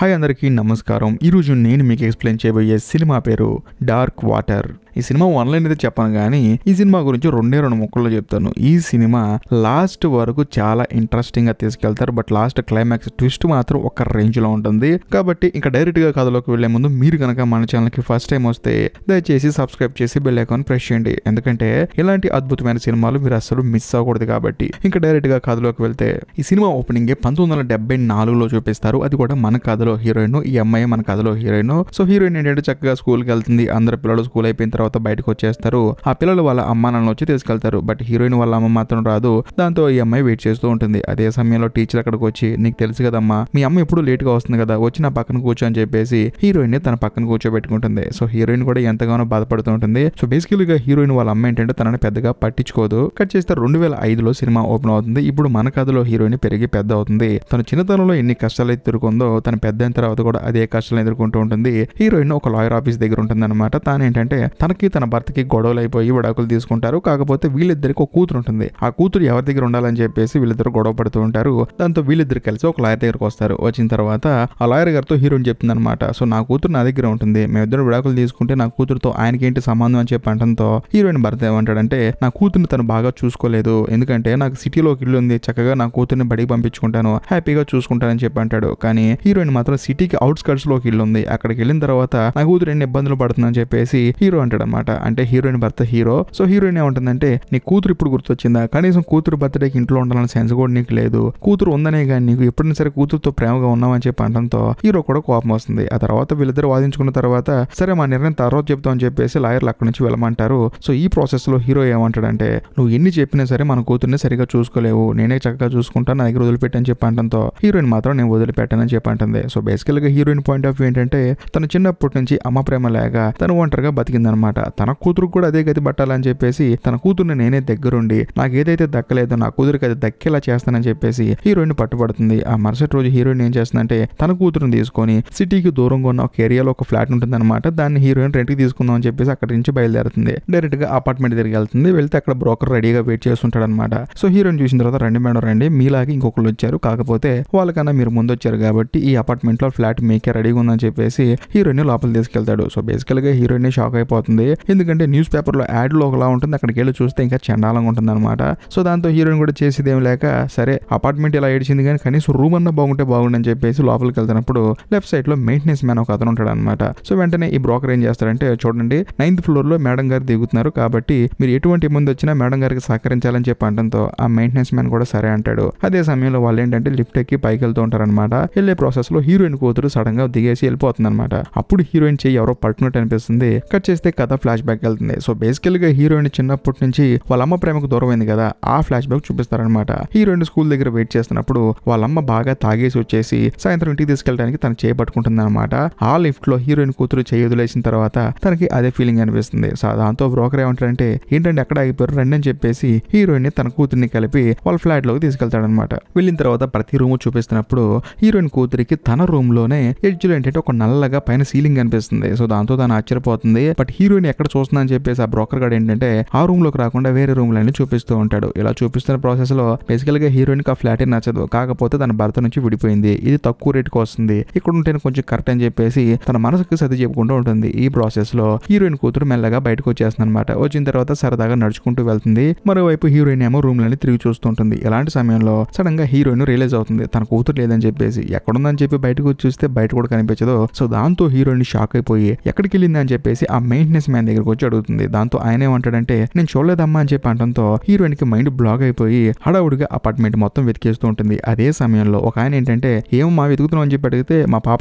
hi అందరికీ నమస్కారం ఈరోజు నేను మీకు ఎక్స్ప్లెయిన్ చేయబోయే సినిమా పేరు డార్క్ వాటర్ ఈ సినిమా వన్లైన్ అయితే చెప్పాను కానీ ఈ సినిమా గురించి రెండే రెండు ముక్కల్లో చెప్తాను ఈ సినిమా లాస్ట్ వరకు చాలా ఇంట్రెస్టింగ్ గా తీసుకెళ్తారు బట్ లాస్ట్ క్లైమాక్స్ ట్విస్ట్ మాత్రం ఒక రేంజ్ లో ఉంటుంది కాబట్టి ఇంకా డైరెక్ట్ గా కథలోకి వెళ్లే ముందు మీరు కనుక మన ఛానల్ కి ఫస్ట్ టైం వస్తే దయచేసి సబ్స్క్రైబ్ చేసి బెల్ ఐకాన్ ప్రెస్ చేయండి ఎందుకంటే ఇలాంటి అద్భుతమైన సినిమాలు మీరు అసలు మిస్ అవ్వకూడదు కాబట్టి ఇంకా డైరెక్ట్ గా కథలోకి వెళ్తే ఈ సినిమా ఓపెనింగ్ పంతొమ్మిది వందల డెబ్బై నాలుగులో చూపిస్తారు అది కూడా మన కథలో హీరోయిన్ ఈ అమ్మాయి మన కథలో హీరోయిన్ సో హీరోయిన్ ఏంటంటే చక్కగా స్కూల్కి వెళ్తుంది అందరు పిల్లలు స్కూల్ అయిపోయిన తర్వాత బయటకు వచ్చేస్తారు ఆ పిల్లలు వాళ్ళ అమ్మ నాన్న వచ్చి తీసుకెళ్తారు బట్ హీరోయిన్ వాళ్ళ అమ్మ మాత్రం రాదు దాంతో ఈ అమ్మాయి వెయిట్ చేస్తూ ఉంటుంది అదే సమయంలో టీచర్ అక్కడికి వచ్చి నీకు తెలుసు కదమ్మా మీ అమ్మ ఎప్పుడు గా వస్తుంది కదా వచ్చి నా పక్కన కూర్చో అని చెప్పేసి హీరోయిన్ తన పక్కన కూర్చోబెట్టుకుంటుంది సో హీరోయిన్ కూడా ఎంతగానో బాధపడుతూ ఉంటుంది సో గా హీరోయిన్ వాళ్ళ అమ్మ ఏంటంటే తనని పెద్దగా పట్టించుకోదు కట్ చేస్తే రెండు వేల ఐదులో సినిమా ఓపెన్ అవుతుంది ఇప్పుడు మన కథలో హీరోయిన్ పెరిగి పెద్ద అవుతుంది తన చిన్నతనంలో ఎన్ని కష్టాలు ఎదుర్కొందో తన పెద్ద అయిన తర్వాత కూడా అదే కష్టాలు ఎదుర్కొంటూ ఉంటుంది హీరోయిన్ ఒక లాయర్ ఆఫీస్ దగ్గర ఉంటుంది అనమాట తాను ఏంటంటే తన తనకి తన భర్తకి గొడవలు అయిపోయి విడాకులు తీసుకుంటారు కాకపోతే వీళ్ళిద్దరికి ఒక కూతురు ఉంటుంది ఆ కూతురు ఎవరి దగ్గర ఉండాలని చెప్పేసి వీళ్ళిద్దరు గొడవ పడుతూ ఉంటారు దాంతో వీళ్ళిద్దరు కలిసి ఒక లాయర్ దగ్గరకు వస్తారు వచ్చిన తర్వాత ఆ లాయర్ గారితో హీరోయిన్ చెప్తుంది అనమాట సో నా కూతురు నా దగ్గర ఉంటుంది మేమిద్దరు విడాకులు తీసుకుంటే నా కూతురుతో ఆయనకి ఏంటి సంబంధం అని చెప్పి అంటంతో హీరోయిన్ భర్త ఏమంటాడంటే నా కూతురుని తను బాగా చూసుకోలేదు ఎందుకంటే నాకు సిటీలోకి ఇల్లు ఉంది చక్కగా నా కూతుర్ని బడికి పంపించుకుంటాను హ్యాపీగా చూసుకుంటానని చెప్పి అంటాడు కానీ హీరోయిన్ మాత్రం సిటీకి అవుట్స్కర్ట్స్ లోకి ఇల్లు ఉంది అక్కడికి వెళ్ళిన తర్వాత నా కూతురు ఎన్ని ఇబ్బందులు పడుతుందని చెప్పేసి హీరో అంటాడు అనమాట అంటే హీరోయిన్ భర్త హీరో సో హీరోయిన్ ఏమంటుందంటే నీ కూతురు ఇప్పుడు గుర్తొచ్చిందా కనీసం కూతురు బర్త్డేకి ఇంట్లో ఉండాలని సెన్స్ కూడా నీకు లేదు కూతురు ఉందనే కానీ నీకు ఎప్పుడైనా సరే కూతురుతో ప్రేమగా ఉన్నామని చెప్పి అనడంతో హీరో కూడా కోపం వస్తుంది ఆ తర్వాత వీళ్ళిద్దరు వాదించుకున్న తర్వాత సరే మా నిర్ణయం తర్వాత చెప్తామని చెప్పేసి లాయర్లు అక్కడి నుంచి వెళ్ళమంటారు సో ఈ ప్రాసెస్ లో హీరో ఏమంటాడంటే నువ్వు ఎన్ని చెప్పినా సరే మన కూతుర్ని సరిగా చూసుకోలేవు నేనే చక్కగా చూసుకుంటా నా దగ్గర వదిలిపెట్టని చెప్పి అంటంతో హీరోయిన్ మాత్రం నేను వదిలిపెట్టానని చెప్పి అంటుంది సో బేసికల్ గా హీరోయిన్ పాయింట్ ఆఫ్ వ్యూ ఏంటంటే తన చిన్నప్పటి నుంచి అమ్మ ప్రేమ లేక తను ఒంటరిగా బతికిందనమాట అనమాట తన కూతురు కూడా అదే గది పట్టాలని చెప్పేసి తన కూతురుని నేనే దగ్గరుండి నాకు ఏదైతే దక్కలేదో నా కూతురికి అది దక్కేలా చేస్తానని చెప్పేసి హీరోయిన్ పట్టుబడుతుంది ఆ మరుసటి రోజు హీరోయిన్ ఏం చేస్తుందంటే తన కూతురుని తీసుకొని సిటీకి దూరంగా ఉన్న ఒక ఏరియాలో ఒక ఫ్లాట్ ఉంటుందన్నమాట దాన్ని హీరోయిన్ రెంట్కి తీసుకుందాం అని చెప్పేసి అక్కడి నుంచి బయలుదేరుతుంది డైరెక్ట్ గా అపార్ట్మెంట్ దగ్గరికి వెళ్తుంది వెళ్తే అక్కడ బ్రోకర్ రెడీగా వెయిట్ చేస్తుంటాడు అనమాట సో హీరోయిన్ చూసిన తర్వాత రండి మేడం రండి మీలాగే ఇంకొకరు వచ్చారు కాకపోతే వాళ్ళకన్నా మీరు ముందు వచ్చారు కాబట్టి ఈ అపార్ట్మెంట్ లో ఫ్లాట్ మీకే రెడీగా ఉందని చెప్పేసి హీరోయిన్ లోపల తీసుకెళ్తాడు సో బేసికల్ గా హీరోయిన్ షాక్ అయిపోతుంది ఉంటుంది ఎందుకంటే న్యూస్ పేపర్లో యాడ్లో ఒకలా ఉంటుంది అక్కడికి వెళ్ళి చూస్తే ఇంకా చండాలంగా ఉంటుంది అనమాట సో దాంతో హీరోయిన్ కూడా చేసేది ఏం లేక సరే అపార్ట్మెంట్ ఇలా ఏడిచింది కానీ కనీసం రూమ్ అన్న బాగుంటే బాగుండని చెప్పేసి లోపలికి వెళ్తున్నప్పుడు లెఫ్ట్ సైడ్ లో మెయింటెనెన్స్ మ్యాన్ ఒక అతను ఉంటాడు అనమాట సో వెంటనే ఈ బ్రోకర్ ఏం చేస్తారంటే చూడండి నైన్త్ ఫ్లోర్ లో మేడం గారు దిగుతున్నారు కాబట్టి మీరు ఎటువంటి ఇబ్బంది వచ్చినా మేడం గారికి సహకరించాలని చెప్పి అంటంతో ఆ మెయింటెనెన్స్ మ్యాన్ కూడా సరే అంటాడు అదే సమయంలో వాళ్ళు ఏంటంటే లిఫ్ట్ ఎక్కి పైకి వెళ్తూ అనమాట వెళ్ళే ప్రాసెస్ లో హీరోయిన్ కూతురు సడన్ గా దిగేసి వెళ్ళిపోతుంది అనమాట అప్పుడు హీరోయిన్ చెయ్యి ఎవరో పట్టినట్టు అనిపిస్తుంది కట్ చేస్తే కథ కథ ఫ్లాష్ బ్యాక్ వెళ్తుంది సో బేసికల్ గా హీరోయిన్ చిన్నప్పటి నుంచి వాళ్ళ అమ్మ ప్రేమకు అయింది కదా ఆ ఫ్లాష్ బ్యాక్ చూపిస్తారనమాట హీరోయిన్ స్కూల్ దగ్గర వెయిట్ చేస్తున్నప్పుడు వాళ్ళమ్మ బాగా తాగేసి వచ్చేసి సాయంత్రం ఇంటికి తీసుకెళ్ళడానికి తను చేపట్టుకుంటుంది అనమాట ఆ లిఫ్ట్ లో హీరోయిన్ కూతురు చేయదులేసిన తర్వాత తనకి అదే ఫీలింగ్ అనిపిస్తుంది సో దాంతో బ్రోకర్ ఏమంటారంటే ఏంటంటే ఎక్కడ అయిపోయారు రండి అని చెప్పేసి హీరోయిన్ తన కూతురిని కలిపి వాళ్ళ ఫ్లాట్ లోకి అనమాట వెళ్ళిన తర్వాత ప్రతి రూమ్ చూపిస్తున్నప్పుడు హీరోయిన్ కూతురికి తన రూమ్ లోనే ఎడ్జ్ లో ఏంటంటే ఒక నల్లగా పైన సీలింగ్ కనిపిస్తుంది సో దాంతో తను ఆశ్చర్యపోతుంది బట్ హీరోయిన్ వీడియోని ఎక్కడ చూస్తున్నా అని చెప్పేసి ఆ బ్రోకర్ గాడు ఏంటంటే ఆ రూమ్ లోకి రాకుండా వేరే రూమ్ లని చూపిస్తూ ఉంటాడు ఇలా చూపిస్తున్న ప్రాసెస్ లో బేసికల్ గా హీరోయిన్ కి ఆ ఫ్లాట్ నచ్చదు కాకపోతే తన భర్త నుంచి విడిపోయింది ఇది తక్కువ రేటుకి వస్తుంది ఇక్కడ ఉంటే కొంచెం కరెక్ట్ అని చెప్పేసి తన మనసుకు సతి చెప్పుకుంటూ ఉంటుంది ఈ ప్రాసెస్ లో హీరోయిన్ కూతురు మెల్లగా బయటకు వచ్చేస్తుంది అనమాట వచ్చిన తర్వాత సరదాగా నడుచుకుంటూ వెళ్తుంది మరోవైపు హీరోయిన్ ఏమో రూమ్ లని తిరిగి చూస్తుంటుంది ఇలాంటి సమయంలో సడన్ గా హీరోయిన్ రియలైజ్ అవుతుంది తన కూతురు లేదని చెప్పేసి ఎక్కడుందని చెప్పి బయటకు చూస్తే బయట కూడా కనిపించదు సో దాంతో హీరోయిన్ షాక్ అయిపోయి ఎక్కడికి వెళ్ళింది అని చెప్పేసి ఆ మెయింటెనెన్స్ బిజినెస్ మ్యాన్ దగ్గరకు వచ్చి అడుగుతుంది దాంతో ఆయన ఏమంటాడంటే నేను చూడలేదమ్మా అని చెప్పి అంటంతో హీరోయిన్ కి మైండ్ బ్లాక్ అయిపోయి హడావుడిగా అపార్ట్మెంట్ మొత్తం వెతికేస్తూ ఉంటుంది అదే సమయంలో ఒక ఆయన ఏంటంటే ఏమో మా వెతుకుతున్నాం అని చెప్పి అడిగితే మా పాప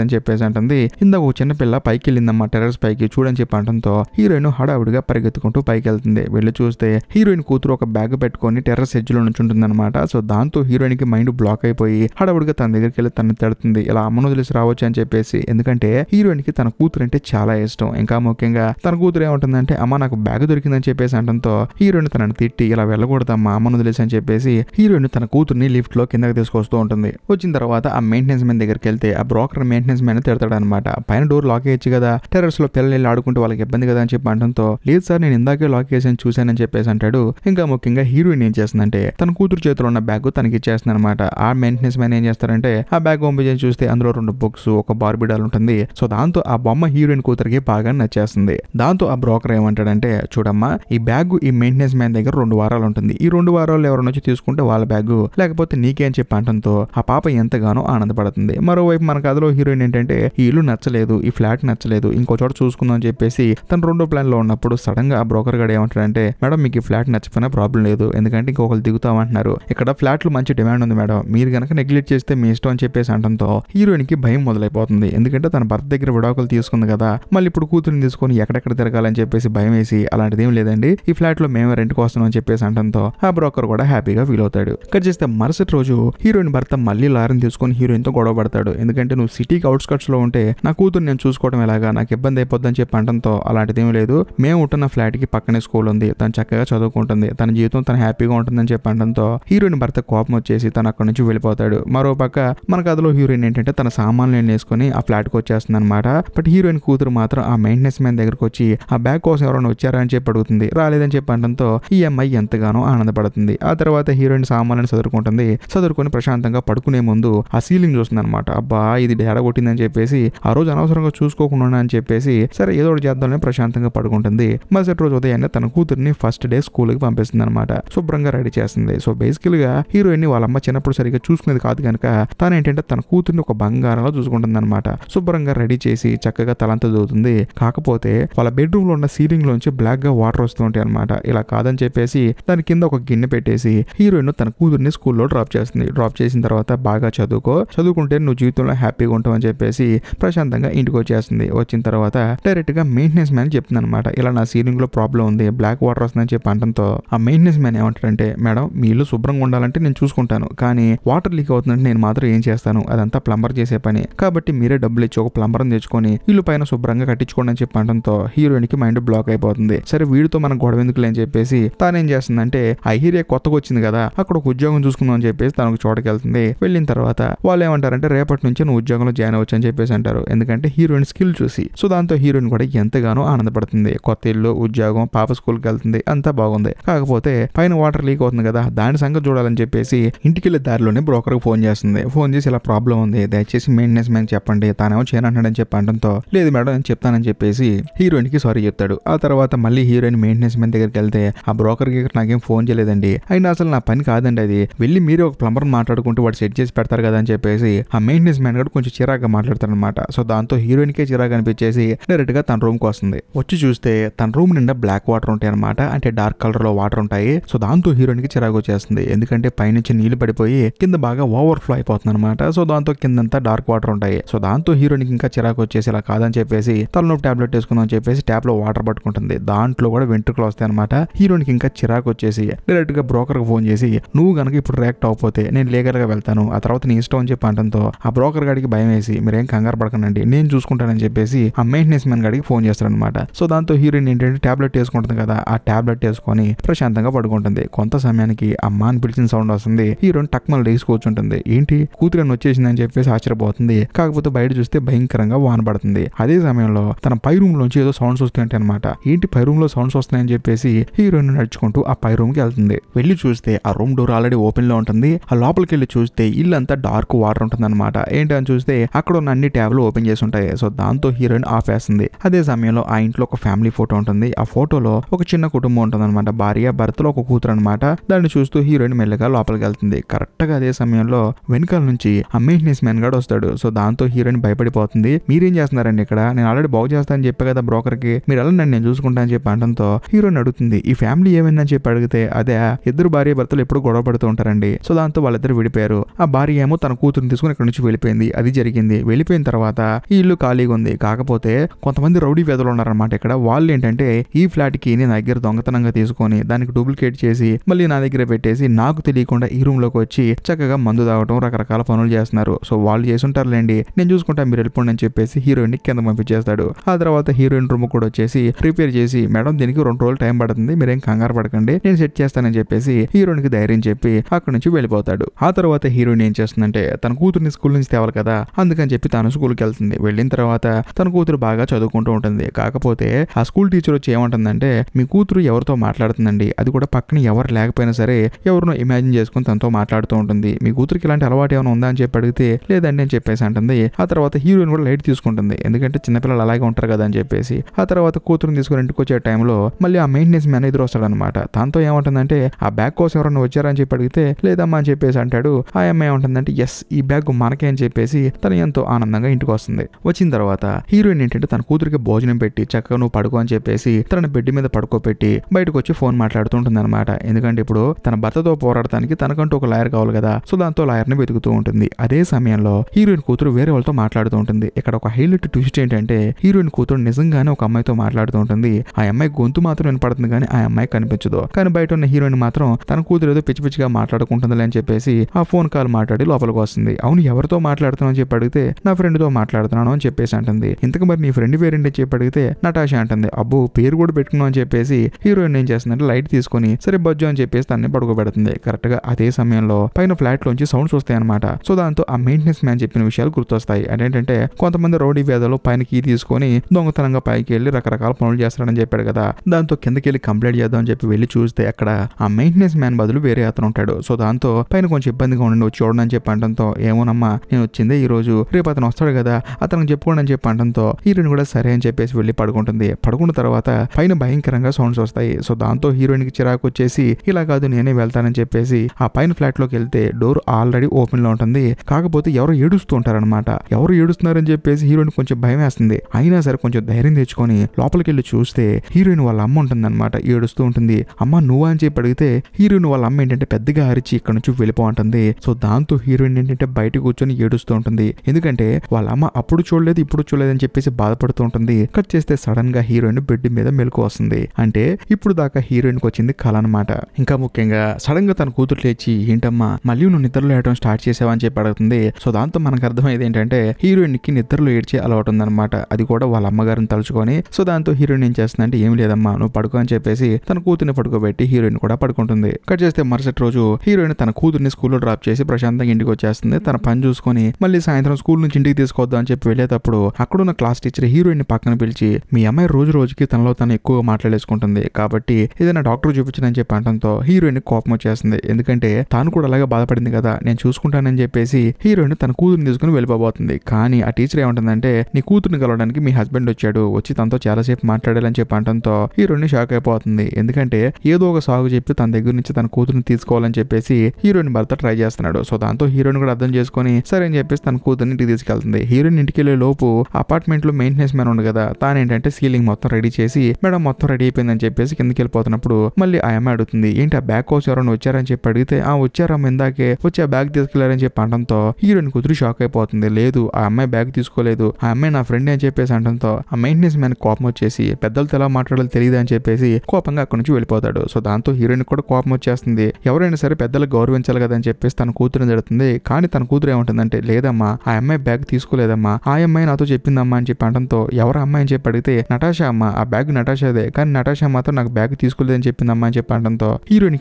అని చెప్పేసి అంటుంది ఇందాక ఒక పిల్ల పైకి వెళ్ళిందమ్మా టెరస్ పైకి చూడని చెప్పి అంటంతో హీరోయిన్ హడావుడిగా పరిగెత్తుకుంటూ పైకి వెళ్తుంది వెళ్ళి చూస్తే హీరోయిన్ కూతురు ఒక బ్యాగ్ పెట్టుకొని టెర్రస్ హెడ్జ్లో నుంచి ఉంటుందన్నమాట సో దాంతో హీరోయిన్ కి మైండ్ బ్లాక్ అయిపోయి హడావుడిగా తన దగ్గరికి వెళ్ళి తను తడుతుంది ఇలా అమ్మను వదిలేసి రావచ్చు అని చెప్పేసి ఎందుకంటే హీరోయిన్ కి తన కూతురు అంటే చాలా ఇష్టం ఇంకా ముఖ్యంగా ఉండగా తన కూతురు ఏమంటుందంటే అమ్మ నాకు బ్యాగ్ దొరికిందని చెప్పేసి అంటంతో హీరోయిన్ తనని తిట్టి ఇలా వెళ్ళకూడదమ్మా అమ్మను వదిలేసి అని చెప్పేసి హీరోయిన్ తన కూతుర్ని లిఫ్ట్ లో కిందకి తీసుకొస్తూ ఉంటుంది వచ్చిన తర్వాత ఆ మెయింటెనెన్స్ మ్యాన్ దగ్గరికి వెళ్తే ఆ బ్రోకర్ మెయింటెనెన్స్ మ్యాన్ అనమాట పైన డోర్ లాక్ చేయొచ్చు కదా టెరర్స్ లో పిల్లలు వెళ్ళి ఆడుకుంటే వాళ్ళకి ఇబ్బంది కదా అని చెప్పి అంటంతో లేదు సార్ నేను ఇందాకే లాక్ చేసాను చూశానని చెప్పేసి అంటాడు ఇంకా ముఖ్యంగా హీరోయిన్ ఏం చేస్తుందంటే తన కూతురు చేతిలో ఉన్న బ్యాగ్ తనకి ఇచ్చేస్తుంది అనమాట ఆ మెయింటెనెన్స్ మ్యాన్ ఏం చేస్తారంటే ఆ బ్యాగ్ ఓపెన్ చూస్తే అందులో రెండు బుక్స్ ఒక బార్బిడాలు ఉంటుంది సో దాంతో ఆ బొమ్మ హీరోయిన్ కూతురికి బాగా నచ్చేస్తుంది ఉంటుంది దాంతో ఆ బ్రోకర్ ఏమంటాడంటే చూడమ్మా ఈ బ్యాగ్ ఈ మెయింటెనెన్స్ మ్యాన్ దగ్గర రెండు వారాలు ఉంటుంది ఈ రెండు వారాలు ఎవరైనా వచ్చి తీసుకుంటే వాళ్ళ బ్యాగ్ లేకపోతే నీకేం చెప్పి అంటంతో ఆ పాప ఎంతగానో ఆనందపడుతుంది మరోవైపు మన కథలో హీరోయిన్ ఏంటంటే ఈ ఇల్లు నచ్చలేదు ఈ ఫ్లాట్ నచ్చలేదు ఇంకో చోట చూసుకుందాం అని చెప్పేసి తన రెండో ప్లాన్ లో ఉన్నప్పుడు సడన్ గా ఆ బ్రోకర్ గడ ఏమంటాడంటే మేడం మీకు ఈ ఫ్లాట్ నచ్చిపోయినా ప్రాబ్లం లేదు ఎందుకంటే ఇంకొకరు దిగుతామంటున్నారు ఇక్కడ ఫ్లాట్లు మంచి డిమాండ్ ఉంది మేడం మీరు కనుక నెగ్లెక్ట్ చేస్తే మీ ఇష్టం అని చెప్పేసి అంటంతో హీరోయిన్ కి భయం మొదలైపోతుంది ఎందుకంటే తన భర్త దగ్గర విడాకులు తీసుకుంది కదా మళ్ళీ ఇప్పుడు కూతురిని తీసుకొని ఎక్కడెక్కడ తిరగాలని చెప్పేసి భయం వేసి అలాంటిది ఏం లేదండి ఈ ఫ్లాట్ లో మేమే రెంట్ వస్తున్నాం అని చెప్పేసి అంటంతో ఆ బ్రోకర్ కూడా హ్యాపీగా ఫీల్ అవుతాడు ఇక్కడ చేస్తే మరుసటి రోజు హీరోయిన్ భర్త మళ్ళీ లారీని తీసుకొని తో గొడవ పడతాడు ఎందుకంటే నువ్వు సిటీకి లో ఉంటే నా కూతురు నేను చూసుకోవడం ఎలాగా నాకు ఇబ్బంది అయిపోద్దని చెప్పి అంటంతో అలాంటిదేం లేదు మేము ఉంటున్న ఫ్లాట్ కి పక్కనే స్కూల్ ఉంది తను చక్కగా చదువుకుంటుంది తన జీవితం తన హ్యాపీగా ఉంటుందని చెప్పి అంటంతో హీరోయిన్ భర్త కోపం వచ్చేసి తను అక్కడ నుంచి వెళ్ళిపోతాడు మరోపక్క మన కథలో హీరోయిన్ ఏంటంటే తన సామాన్లు వేసుకొని ఆ ఫ్లాట్కి వచ్చేస్తుంది అనమాట బట్ హీరోయిన్ కూతురు మాత్రం ఆ మెయింటెనెన్స్ మ్యాన్ దగ్గర దగ్గరకు వచ్చి ఆ బ్యాగ్ కోసం ఎవరైనా వచ్చారా అని చెప్పి అడుగుతుంది రాలేదని చెప్పి అనడంతో ఈ అమ్మాయి ఎంతగానో ఆనందపడుతుంది ఆ తర్వాత హీరోయిన్ సామాన్లను చదువుకుంటుంది చదువుకొని ప్రశాంతంగా పడుకునే ముందు ఆ సీలింగ్ చూస్తుంది అనమాట అబ్బా ఇది డేడ కొట్టిందని చెప్పేసి ఆ రోజు అనవసరంగా చూసుకోకుండా అని చెప్పేసి సరే ఏదో ఒకటి ప్రశాంతంగా పడుకుంటుంది మరుసటి రోజు ఉదయాన్నే తన కూతురిని ఫస్ట్ డే కి పంపిస్తుంది అనమాట శుభ్రంగా రెడీ చేస్తుంది సో బేసికల్ గా హీరోయిన్ వాళ్ళ అమ్మ చిన్నప్పుడు సరిగ్గా చూసుకునేది కాదు కనుక తాను ఏంటంటే తన కూతుర్ని ఒక బంగారంలో చూసుకుంటుంది అనమాట శుభ్రంగా రెడీ చేసి చక్కగా తలంత దోతుంది కాకపోతే వాళ్ళ బెడ్రూమ్ లో ఉన్న సీలింగ్ లోంచి గా వాటర్ వస్తుంటాయి అనమాట ఇలా కాదని చెప్పేసి దాని కింద ఒక గిన్నె పెట్టేసి హీరోయిన్ తన కూతుర్ని స్కూల్లో డ్రాప్ చేస్తుంది డ్రాప్ చేసిన తర్వాత బాగా చదువుకో చదువుకుంటే నువ్వు జీవితంలో హ్యాపీగా ఉంటావని చెప్పేసి ప్రశాంతంగా ఇంటికి వచ్చేస్తుంది వచ్చిన తర్వాత డైరెక్ట్ గా మెయింటెనెన్స్ మ్యాన్ చెప్తుంది అనమాట ఇలా నా సీలింగ్ లో ప్రాబ్లం ఉంది బ్లాక్ వాటర్ వస్తుందని చెప్పి అంటంతో ఆ మెయింటెనెన్స్ మ్యాన్ ఏమంటారంటే మేడం మీ ఇల్లు శుభ్రంగా ఉండాలంటే నేను చూసుకుంటాను కానీ వాటర్ లీక్ అవుతుందంటే నేను మాత్రం ఏం చేస్తాను అదంతా ప్లంబర్ చేసే పని కాబట్టి మీరే డబ్బులు ఇచ్చి ఒక ప్లంబర్ తెచ్చుకొని ఇల్లు పైన శుభ్రంగా కట్టించుకోండి అని చెప్పి హీరోయిన్ హీరోయిన్కి మైండ్ బ్లాక్ అయిపోతుంది సరే వీడితో మనం గొడవ ఎందుకులే అని చెప్పేసి తానేం చేస్తుందంటే ఆ హీరో కొత్తగా వచ్చింది కదా అక్కడ ఒక ఉద్యోగం చూసుకుందాం అని చెప్పేసి తనకు చోటకెళ్తుంది వెళ్ళిన తర్వాత వాళ్ళు ఏమంటారంటే రేపటి నుంచి నువ్వు ఉద్యోగంలో జాయిన్ అవచ్చు అని చెప్పేసి అంటారు ఎందుకంటే హీరోయిన్ స్కిల్ చూసి సో దాంతో హీరోయిన్ కూడా ఎంతగానో ఆనందపడుతుంది కొత్త ఇల్లు ఉద్యోగం పాప స్కూల్కి వెళ్తుంది అంతా బాగుంది కాకపోతే పైన వాటర్ లీక్ అవుతుంది కదా దాని సంగతి చూడాలని చెప్పేసి ఇంటికి వెళ్ళే దారిలోనే బ్రోకర్కి ఫోన్ చేస్తుంది ఫోన్ చేసి ఇలా ప్రాబ్లం ఉంది దయచేసి మెయింటెనెన్స్ మ్యాన్ చెప్పండి తానేమో చేయనంటాడని చెప్పి అంటంతో లేదు మేడం నేను చెప్తానని చెప్పేసి హీరోయిన్కి సారీ చెప్తాడు ఆ తర్వాత మళ్ళీ హీరోయిన్ మెయింటెనెన్స్ మెన్ దగ్గరికి వెళ్తే ఆ బ్రోకర్ నాకేం ఫోన్ చేయలేదండి అయినా అసలు నా పని కాదండి అది వెళ్ళి మీరే ఒక ప్లంబర్ మాట్లాడుకుంటూ వాడు సెట్ చేసి పెడతారు కదా అని చెప్పేసి ఆ మెయింటెనెన్స్ మ్యాన్ కూడా కొంచెం చిరాగ్గా మాట్లాడతారనమాట సో దాంతో హీరోయిన్కే చిరాగా అనిపించేసి డైరెక్ట్ గా తన రూమ్ కి వస్తుంది వచ్చి చూస్తే తన రూమ్ నిండా బ్లాక్ వాటర్ ఉంటాయి అనమాట అంటే డార్క్ కలర్ లో వాటర్ ఉంటాయి సో దాంతో హీరోయిన్కి చిరాకు వచ్చేస్తుంది ఎందుకంటే పైనుంచి నీళ్లు పడిపోయి కింద బాగా ఫ్లో అయిపోతుంది అనమాట సో దాంతో కిందంతా డార్క్ వాటర్ ఉంటాయి సో దాంతో హీరోయిన్కి ఇంకా చిరాకు వచ్చేసి ఇలా కాదని చెప్పేసి తలనొప్పి టాబ్లెట్ వేసుకుందాం అని చెప్పేసి లో వాటర్ పట్టుకుంటుంది దాంట్లో కూడా వెంట్రుకలు వస్తాయి అనమాట హీరోయిన్కి ఇంకా చిరాకు వచ్చేసి బ్రోకర్ బ్రోకర్కి ఫోన్ చేసి నువ్వు గనక ఇప్పుడు రియాక్ట్ అవ్వకపోతే నేను గా వెళ్తాను ఆ తర్వాత నీ ఇష్టం అని చెప్పి అంటంతో ఆ బ్రోకర్ గాడికి భయం వేసి మీరేం కంగారు పడకండి నేను చూసుకుంటానని చెప్పేసి ఆ మెయింటెనెన్స్ మ్యాన్ గాడికి ఫోన్ చేస్తారనమాట సో దాంతో హీరోయిన్ ఏంటంటే ట్యాబ్లెట్ వేసుకుంటుంది కదా ఆ ట్యాబ్లెట్ వేసుకొని ప్రశాంతంగా పడుకుంటుంది కొంత సమయానికి ఆ అని పిలిచిన సౌండ్ వస్తుంది హీరోయిన్ టక్మల్ రేసి కూర్చుంటుంది ఏంటి కూతురని వచ్చేసిందని చెప్పేసి ఆశ్చర్యపోతుంది కాకపోతే బయట చూస్తే భయంకరంగా వాన పడుతుంది అదే సమయంలో తన పై రూమ్ లో నుంచి ఏదో సౌండ్స్ వస్తాయంటే అనమాట ఏంటి పై రూమ్ లో సౌండ్స్ వస్తాయని చెప్పేసి హీరోయిన్ నడుచుకుంటూ ఆ పై రూమ్ కి వెళ్తుంది వెళ్లి చూస్తే ఆ రూమ్ డోర్ ఆల్రెడీ ఓపెన్ లో ఉంటుంది ఆ లోపలికి వెళ్ళి చూస్తే ఇల్లు అంతా డార్క్ వాటర్ ఉంటుంది అనమాట ఏంటి అని చూస్తే అక్కడ ఉన్న అన్ని ట్యాబ్లు ఓపెన్ చేసి ఉంటాయి సో దాంతో హీరోయిన్ ఆఫ్ వేస్తుంది అదే సమయంలో ఆ ఇంట్లో ఒక ఫ్యామిలీ ఫోటో ఉంటుంది ఆ ఫోటోలో ఒక చిన్న కుటుంబం ఉంటుంది అనమాట భార్య భర్తలో ఒక కూతురు అనమాట దాన్ని చూస్తూ హీరోయిన్ మెల్లగా లోపలికి వెళ్తుంది కరెక్ట్ గా అదే సమయంలో వెనకాల నుంచి ఆ మెయింటెనెన్స్ మ్యాన్ గాడు వస్తాడు సో దాంతో హీరోయిన్ భయపడిపోతుంది మీరేం చేస్తున్నారండి ఇక్కడ నేను ఆల్రెడీ బాగు చేస్తానని చెప్పే కదా బ్రోకర్కి మీరు నన్ను నేను చూసుకుంటా అని చెప్పి అనడంతో హీరోని అడుగుతుంది ఈ ఫ్యామిలీ ఏమైందని చెప్పి అడిగితే అదే ఇద్దరు భార్య భర్తలు ఎప్పుడు గొడవ పడుతూ ఉంటారండి సో దాంతో వాళ్ళిద్దరు విడిపోయారు ఆ భార్య ఏమో తన కూతురుని తీసుకుని ఇక్కడ నుంచి వెళ్ళిపోయింది అది జరిగింది వెళ్ళిపోయిన తర్వాత ఈ ఇల్లు ఖాళీగా ఉంది కాకపోతే కొంతమంది రౌడీ వేదలు ఉన్నారనమాట ఇక్కడ వాళ్ళు ఏంటంటే ఈ ఫ్లాట్ కి నేను దగ్గర దొంగతనంగా తీసుకొని దానికి డూప్లికేట్ చేసి మళ్ళీ నా దగ్గర పెట్టేసి నాకు తెలియకుండా ఈ రూమ్ లోకి వచ్చి చక్కగా మందు తాగటం రకరకాల పనులు చేస్తున్నారు సో వాళ్ళు చేసి ఉంటారులేండి నేను చూసుకుంటా మీరు వెళ్ళిపోండి అని చెప్పేసి హీరోయిన్ కింద పంపించేస్తాడు ఆ తర్వాత హీరో హీరోయిన్ రూమ్ కూడా వచ్చేసి ప్రిపేర్ చేసి మేడం దీనికి రెండు రోజులు టైం పడుతుంది మీరేం కంగారు పడకండి నేను సెట్ చేస్తానని చెప్పేసి హీరోయిన్ కి ధైర్యం చెప్పి అక్కడి నుంచి వెళ్ళిపోతాడు ఆ తర్వాత హీరోయిన్ ఏం చేస్తుందంటే తన కూతుర్ని స్కూల్ నుంచి తేవాలి కదా అందుకని చెప్పి తను కి వెళ్తుంది వెళ్ళిన తర్వాత తన కూతురు బాగా చదువుకుంటూ ఉంటుంది కాకపోతే ఆ స్కూల్ టీచర్ వచ్చి ఏమంటుందంటే మీ కూతురు ఎవరితో మాట్లాడుతుందండి అది కూడా పక్కన ఎవరు లేకపోయినా సరే ఎవరినో ఇమాజిన్ చేసుకుని తనతో మాట్లాడుతూ ఉంటుంది మీ కూతురికి ఇలాంటి అలవాటు ఏమైనా ఉందా అని చెప్పి అడిగితే లేదండి అని చెప్పేసి అంటుంది ఆ తర్వాత హీరోయిన్ కూడా లైట్ తీసుకుంటుంది ఎందుకంటే చిన్నపిల్లలు అలాగే ఉంటారు కదా అని చెప్పి చెప్పేసి ఆ తర్వాత కూతురుని తీసుకుని ఇంటికి వచ్చే టైంలో మళ్ళీ ఆ మెయింటెనెన్స్ మ్యాన్ ఎదురు వస్తాడనమాట దాంతో ఏమంటుందంటే ఆ బ్యాగ్ కోసం ఎవరైనా వచ్చారని చెప్పి అడిగితే లేదమ్మా అని చెప్పేసి అంటాడు ఆ అమ్మాయి ఏమంటుందంటే ఎస్ ఈ బ్యాగ్ మనకే అని చెప్పేసి తను ఎంతో ఆనందంగా ఇంటికి వస్తుంది వచ్చిన తర్వాత హీరోయిన్ ఏంటంటే తన కూతురికి భోజనం పెట్టి చక్కగా నువ్వు పడుకో అని చెప్పేసి తన బెడ్ మీద పడుకోబెట్టి బయటకు వచ్చి ఫోన్ మాట్లాడుతుంటుంది అనమాట ఎందుకంటే ఇప్పుడు తన భర్తతో పోరాడటానికి తనకంటూ ఒక లాయర్ కావాలి కదా సో దాంతో లాయర్ని వెతుకుతూ ఉంటుంది అదే సమయంలో హీరోయిన్ కూతురు వేరే వాళ్ళతో మాట్లాడుతూ ఉంటుంది ఇక్కడ ఒక హైలైట్ ట్విస్ట్ ఏంటంటే హీరోయిన్ కూతురు నిజంగా సడన్గానే ఒక అమ్మాయితో మాట్లాడుతూ ఉంటుంది ఆ అమ్మాయి గొంతు మాత్రం వినపడుతుంది కానీ ఆ అమ్మాయి కనిపించదు కానీ బయట ఉన్న హీరోయిన్ మాత్రం తన కూతురు ఏదో పిచ్చి పిచ్చిగా మాట్లాడుకుంటుందని అని చెప్పేసి ఆ ఫోన్ కాల్ మాట్లాడి లోపలికి వస్తుంది అవును ఎవరితో మాట్లాడుతున్నావు అని చెప్పి అడిగితే నా ఫ్రెండ్ తో మాట్లాడుతున్నాను అని చెప్పేసి అంటుంది ఇంతకు మరి నీ ఫ్రెండ్ పేరేంటి చెప్పి అడిగితే నటాష అంటుంది అబ్బో పేరు కూడా పెట్టుకున్నావు అని చెప్పేసి హీరోయిన్ ఏం చేస్తుందంటే లైట్ తీసుకుని సరే బజ్జు అని చెప్పేసి తన్ని పడుకోబెడుతుంది కరెక్ట్ గా అదే సమయంలో పైన ఫ్లాట్ లోంచి సౌండ్స్ వస్తాయి అనమాట సో దాంతో ఆ మెయింటెనెన్స్ మ్యాన్ చెప్పిన విషయాలు గుర్తొస్తాయి అదేంటంటే కొంతమంది రౌడీ వేదలో పైన కీ తీసుకొని దొంగతనంగా దూరంగా పైకి వెళ్ళి రకరకాల పనులు చేస్తాడని చెప్పాడు కదా దాంతో కిందకి వెళ్ళి కంప్లైంట్ చేద్దాం అని చెప్పి వెళ్ళి చూస్తే అక్కడ ఆ మెయింటెనెన్స్ మ్యాన్ బదులు వేరే అతను ఉంటాడు సో దాంతో పైన కొంచెం ఇబ్బందిగా ఉండండి వచ్చి చూడండి అని చెప్పి అంటంతో ఏమోనమ్మా నేను వచ్చిందే ఈ రోజు రేపు అతను వస్తాడు కదా అతనికి చెప్పుకోండి అని చెప్పి అంటంతో హీరోయిన్ కూడా సరే అని చెప్పేసి వెళ్ళి పడుకుంటుంది పడుకున్న తర్వాత పైన భయంకరంగా సౌండ్స్ వస్తాయి సో దాంతో హీరోయిన్కి చిరాకు వచ్చేసి ఇలా కాదు నేనే వెళ్తానని చెప్పేసి ఆ పైన ఫ్లాట్ లోకి వెళ్తే డోర్ ఆల్రెడీ ఓపెన్ లో ఉంటుంది కాకపోతే ఎవరు ఏడుస్తూ ఉంటారనమాట ఎవరు ఏడుస్తున్నారని చెప్పేసి హీరోయిన్ కొంచెం భయం వేస్తుంది అయినా సరే కొంచెం ధైర్యం ధైర్యం తెచ్చుకొని లోపలికి వెళ్ళి చూస్తే హీరోయిన్ వాళ్ళ అమ్మ ఉంటుందన్నమాట ఏడుస్తూ ఉంటుంది అమ్మ నువ్వు అని చెప్పి అడిగితే హీరోయిన్ వాళ్ళ అమ్మ ఏంటంటే పెద్దగా అరిచి ఇక్కడ నుంచి వెళ్ళిపోతుంది ఉంటుంది సో దాంతో హీరోయిన్ ఏంటంటే బయట కూర్చొని ఏడుస్తూ ఉంటుంది ఎందుకంటే వాళ్ళ అమ్మ అప్పుడు చూడలేదు ఇప్పుడు చూడలేదు అని చెప్పేసి బాధపడుతూ ఉంటుంది కట్ చేస్తే సడన్ గా హీరోయిన్ బెడ్ మీద మెలకు వస్తుంది అంటే ఇప్పుడు దాకా హీరోయిన్ కి వచ్చింది కళ అనమాట ఇంకా ముఖ్యంగా సడన్ గా తన కూతురు లేచి ఏంటమ్మా మళ్ళీ నువ్వు నిద్రలో ఏడటం స్టార్ట్ చేసావని చెప్పి అడుగుతుంది సో దాంతో మనకు అర్థమైంది ఏంటంటే హీరోయిన్ కి నిద్రలో ఏడ్చే అలవాటు ఉందన్నమాట అది కూడా వాళ్ళ అమ్మగారిని తలుచుకొని సో దాంతో హీరోయిన్ ఏం చేస్తుందంటే ఏం లేదమ్మా నువ్వు పడుకో అని చెప్పేసి తన కూతుర్ని పడుకోబెట్టి హీరోయిన్ కూడా పడుకుంటుంది కట్ చేస్తే మరుసటి రోజు హీరోయిన్ తన కూతుర్ని స్కూల్లో డ్రాప్ చేసి ప్రశాంతంగా ఇంటికి వచ్చేస్తుంది తన పని చూసుకొని మళ్ళీ సాయంత్రం స్కూల్ నుంచి ఇంటికి తీసుకొద్దాం అని చెప్పి వెళ్ళేటప్పుడు ఉన్న క్లాస్ టీచర్ హీరోయిన్ ని పక్కన పిలిచి మీ అమ్మాయి రోజు రోజుకి తనలో తను ఎక్కువ మాట్లాడేసుకుంటుంది కాబట్టి ఏదైనా డాక్టర్ చూపించనని చెప్పి అనడంతో హీరోయిన్ కోపం వచ్చేస్తుంది ఎందుకంటే తాను కూడా అలాగే బాధపడింది కదా నేను చూసుకుంటానని చెప్పేసి హీరోయిన్ తన కూతురిని తీసుకుని వెళ్ళిపోబోతుంది కానీ ఆ టీచర్ ఏమంటుందంటే నీ కూతురిని కలవడానికి మీ హస్బెండ్ వచ్చాడు వచ్చాడు వచ్చి తనతో చాలాసేపు మాట్లాడాలని చెప్పి అంటంతో హీరోని షాక్ అయిపోతుంది ఎందుకంటే ఏదో ఒక సాగు చెప్పి తన దగ్గర నుంచి తన కూతురుని తీసుకోవాలని చెప్పేసి హీరోయిన్ భర్త ట్రై చేస్తున్నాడు సో దాంతో హీరోయిన్ కూడా అర్థం చేసుకుని సరే అని చెప్పేసి తన కూతురుని ఇంటికి తీసుకెళ్తుంది హీరోయిన్ ఇంటికి వెళ్ళే లోపు అపార్ట్మెంట్ లో మెయింటెనెన్స్ మ్యాన్ ఉంది కదా తాను ఏంటంటే సీలింగ్ మొత్తం రెడీ చేసి మేడం మొత్తం రెడీ అయిపోయింది అని చెప్పేసి కిందకి వెళ్ళిపోతున్నప్పుడు మళ్ళీ ఆ అమ్మాయి అడుగుతుంది ఏంటి ఆ బ్యాగ్ కోసం ఎవరైనా వచ్చారని చెప్పి అడిగితే ఆ వచ్చారా ఇందాకే వచ్చి ఆ బ్యాగ్ తీసుకెళ్లారని చెప్పి అంటంతో హీరోయిన్ కూతురు షాక్ అయిపోతుంది లేదు ఆ అమ్మాయి బ్యాగ్ తీసుకోలేదు ఆ అమ్మాయి నా ఫ్రెండ్ అని చెప్పేసి అంటంతో అమ్మాయి మెయింటెనెన్స్ మ్యాన్ కోపం వచ్చేసి పెద్దలతో ఎలా మాట్లాడాలి తెలియదు అని చెప్పేసి కోపంగా అక్కడి నుంచి వెళ్ళిపోతాడు సో దాంతో హీరోయిన్ కూడా కోపం వచ్చేస్తుంది ఎవరైనా సరే పెద్దలకు గౌరవించాలి కదా అని చెప్పేసి తన కూతురు జరుగుతుంది కానీ తన కూతురు ఏమంటుందంటే లేదమ్మా ఆ అమ్మాయి బ్యాగ్ తీసుకోలేదమ్మా ఆ అమ్మాయి నాతో చెప్పిందమ్మా అని చెప్పి అనడంతో ఎవరు అమ్మాయి అని చెప్పి అడిగితే నటాషా అమ్మ ఆ బ్యాగ్ నటాషాదే కానీ నటాషా మాత్రం నాకు బ్యాగ్ తీసుకోలేదని చెప్పిందమ్మా అని చెప్పి అనడంతో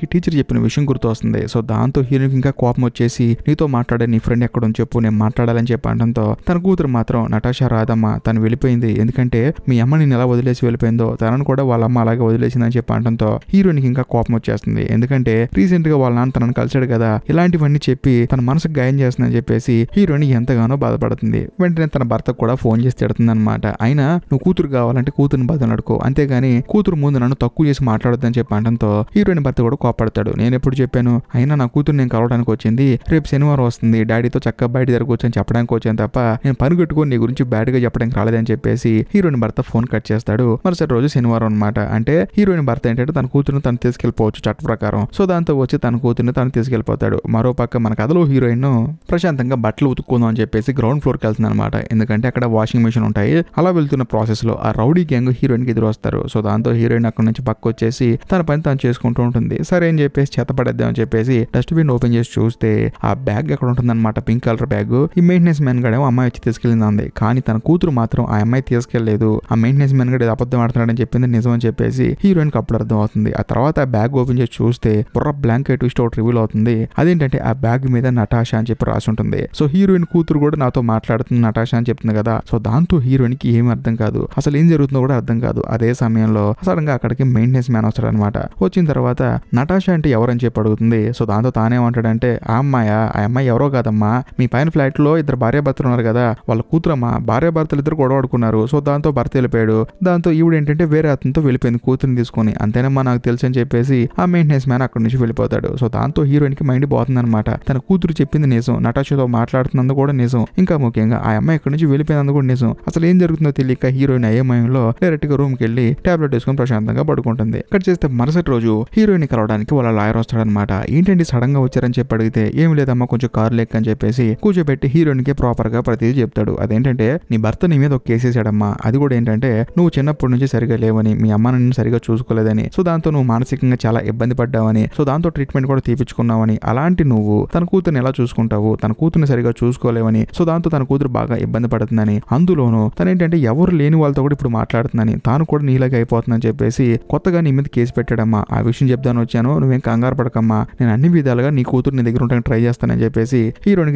కి టీచర్ చెప్పిన విషయం గుర్తొస్తుంది సో దాంతో కి ఇంకా కోపం వచ్చేసి నీతో మాట్లాడే నీ ఫ్రెండ్ ఎక్కడో చెప్పు నేను మాట్లాడాలని చెప్పి అనడంతో తన కూతురు మాత్రం నటాషా రాదమ్మా తను వెళ్ళిపోయింది ఎందుకంటే అంటే మీ అమ్మ నేను ఎలా వదిలేసి వెళ్ళిపోయిందో తనను కూడా వాళ్ళ అమ్మ అలాగే వదిలేసిందని చెప్పి అంటంతో హీరోయిన్కి ఇంకా కోపం వచ్చేస్తుంది ఎందుకంటే రీసెంట్ గా వాళ్ళ నాన్న తనను కలిసాడు కదా ఇలాంటివన్నీ చెప్పి తన మనసు గాయం చేస్తుందని చెప్పేసి హీరోయిన్ ఎంతగానో బాధపడుతుంది వెంటనే తన భర్త కూడా ఫోన్ చేసి తిడుతుంది అనమాట అయినా నువ్వు కూతురు కావాలంటే కూతురుని బాధ నడుకో అంతేగాని కూతురు ముందు నన్ను తక్కువ చేసి మాట్లాడొద్దని చెప్పి అనడంతో హీరోయిన్ భర్త కూడా కోపడతాడు నేను ఎప్పుడు చెప్పాను అయినా నా కూతురు నేను కలవడానికి వచ్చింది రేపు శనివారం వస్తుంది డాడీతో చక్కగా బయట జరగవచ్చు అని చెప్పడానికి వచ్చాను తప్ప నేను పని కట్టుకొని నీ గురించి బ్యాడ్ గా చెప్పడానికి రాలేదని చెప్పేసి హీరోయిన్ భర్త ఫోన్ కట్ చేస్తాడు మరుసటి రోజు శనివారం అనమాట అంటే హీరోయిన్ భర్త ఏంటంటే తన కూతురు తను తీసుకెళ్లిపోవచ్చు చట్ట ప్రకారం సో దాంతో వచ్చి తన కూతురుని తను తీసుకెళ్లిపోతాడు మరోపక్క మన కథలో హీరోయిన్ ప్రశాంతంగా బట్టలు ఉతుక్కుందాం అని చెప్పేసి గ్రౌండ్ ఫ్లోర్ కి వెళ్తుంది అనమాట ఎందుకంటే అక్కడ వాషింగ్ మిషన్ ఉంటాయి అలా వెళ్తున్న ప్రాసెస్ లో ఆ రౌడీ గ్యాంగ్ హీరోయిన్ కి ఎదురు వస్తారు సో దాంతో హీరోయిన్ అక్కడ నుంచి పక్క వచ్చేసి తన పని తను చేసుకుంటూ ఉంటుంది సరే అని చెప్పేసి చెత్త పడేద్దాం అని చెప్పేసి డస్ట్బిన్ ఓపెన్ చేసి చూస్తే ఆ బ్యాగ్ ఉంటుంది ఉంటుందన్నమాట పింక్ కలర్ బ్యాగ్ ఈ మెయింటెనెన్స్ మ్యాన్ గడేమో అమ్మాయి వచ్చి తీసుకెళ్ళింది కానీ తన కూతురు మాత్రం ఆ అమ్మాయి తీసుకెళ్లేదు లేదు ఆ మెయింటెనెన్స్ మెన్ గడి అబద్ధం ఆడుతున్నాడని చెప్పింది నిజం అని చెప్పేసి హీరోయిన్కి అప్పుడు అర్థం అవుతుంది ఆ తర్వాత ఆ బ్యాగ్ ఓపెన్ చేసి చూస్తే బుర్ర బ్లాంకెట్ ట్విస్ట్ ఒకటి రివీల్ అవుతుంది అదేంటంటే ఆ బ్యాగ్ మీద నటాషా అని చెప్పి రాసి ఉంటుంది సో హీరోయిన్ కూతురు కూడా నాతో మాట్లాడుతుంది నటాషా అని చెప్తుంది కదా సో దాంతో హీరోయిన్ కి ఏమి అర్థం కాదు అసలు ఏం జరుగుతుందో కూడా అర్థం కాదు అదే సమయంలో గా అక్కడికి మెయింటెనెన్స్ మ్యాన్ వస్తాడు అనమాట వచ్చిన తర్వాత నటాషా అంటే ఎవరని చెప్పి అడుగుతుంది సో దాంతో తానే అంటే ఆ అమ్మాయ ఆ అమ్మాయి ఎవరో కాదమ్మా మీ పైన లో ఇద్దరు భార్యాభర్తలు ఉన్నారు కదా వాళ్ళ కూతురమ్మా భార్యాభర్తలు ఇద్దరు గొడవ ఆడుకున్నారు సో దాంతో అతనితో భర్త వెళ్ళిపోయాడు దాంతో ఈవిడ ఏంటంటే వేరే అతనితో వెళ్ళిపోయింది కూతురిని తీసుకొని అంతేనమ్మా నాకు తెలుసు అని చెప్పేసి ఆ మెయింటెనెన్స్ మ్యాన్ అక్కడి నుంచి వెళ్ళిపోతాడు సో దాంతో హీరోయిన్ కి మైండ్ పోతుందన్నమాట తన కూతురు చెప్పింది నిజం నటాషతో మాట్లాడుతున్నందు కూడా నిజం ఇంకా ముఖ్యంగా ఆ అమ్మాయి ఇక్కడ నుంచి వెళ్ళిపోయినందు కూడా నిజం అసలు ఏం జరుగుతుందో తెలియక హీరోయిన్ అయ్యమయంలో డైరెక్ట్ గా రూమ్ కి వెళ్ళి టాబ్లెట్ వేసుకుని ప్రశాంతంగా పడుకుంటుంది ఇక్కడ చేస్తే మరుసటి రోజు హీరోయిన్ కలవడానికి వాళ్ళ లాయర్ వస్తాడనమాట ఏంటంటే సడన్ గా వచ్చారని చెప్పి అడిగితే ఏం లేదమ్మా కొంచెం కార్ లెక్క అని చెప్పేసి కూర్చోబెట్టి హీరోయిన్ కి ప్రాపర్ గా ప్రతిదీ చెప్తాడు అదేంటంటే నీ భర్త నీ మీద ఒక కేసేసాడమ్మా అది అది కూడా ఏంటంటే నువ్వు చిన్నప్పటి నుంచి సరిగా లేవని మీ అమ్మ నిన్ను సరిగా చూసుకోలేదని సో దాంతో నువ్వు మానసికంగా చాలా ఇబ్బంది పడ్డావని సో దాంతో ట్రీట్మెంట్ కూడా తీపించుకున్నావని అలాంటి నువ్వు తన కూతురుని ఎలా చూసుకుంటావు తన కూతురుని సరిగా చూసుకోలేవని సో దాంతో తన కూతురు బాగా ఇబ్బంది పడుతుందని అందులోనూ తను ఏంటంటే ఎవరు లేని వాళ్ళతో కూడా ఇప్పుడు మాట్లాడుతుందని తాను కూడా నీలాగా అయిపోతుందని చెప్పేసి కొత్తగా నీ మీద కేసు పెట్టాడమ్మా ఆ విషయం చెప్తాను వచ్చాను నువ్వేం కంగారు పడకమ్మా నేను అన్ని విధాలుగా నీ కూతురు నీ దగ్గర ఉండడానికి ట్రై చేస్తానని చెప్పేసి